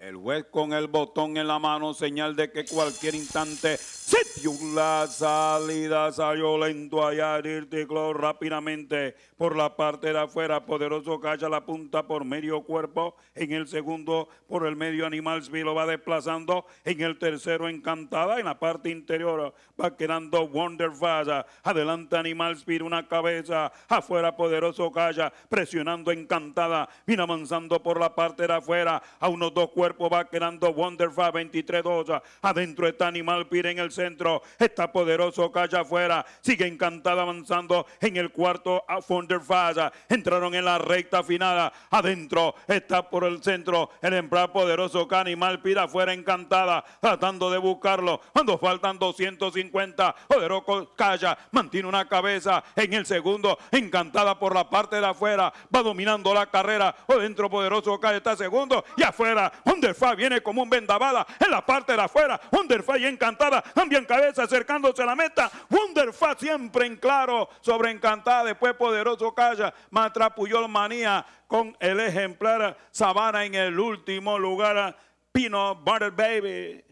El juez con el botón en la mano, señal de que cualquier instante se la salida, salió lento allá, rápidamente por la parte de afuera. Poderoso calla la punta por medio cuerpo. En el segundo, por el medio animal, lo va desplazando. En el tercero, encantada. En la parte interior va quedando Wonder Adelante Animal Speed, una cabeza. Afuera, Poderoso calla presionando encantada. Viene avanzando por la parte de afuera. A unos dos cuerpos va quedando Wonder 23-2. Adentro está Animal Speed en el centro. Está poderoso Calla afuera. Sigue encantada avanzando en el cuarto a Fonderfaya, Entraron en la recta afinada. Adentro está por el centro el emprado poderoso que animal pira afuera encantada. Tratando de buscarlo. Cuando faltan 250, poderoso calla. Mantiene una cabeza en el segundo. Encantada por la parte de afuera. Va dominando la carrera. o dentro poderoso calla está segundo. Y afuera. Fonderfaya viene como un vendavada en la parte de afuera. Fonderfaya y encantada cambian cabeza acercándose a la meta. Wonderfast siempre en claro, sobre encantada, después poderoso calla, Matrapuyol manía con el ejemplar Sabana en el último lugar. Pino Butter Baby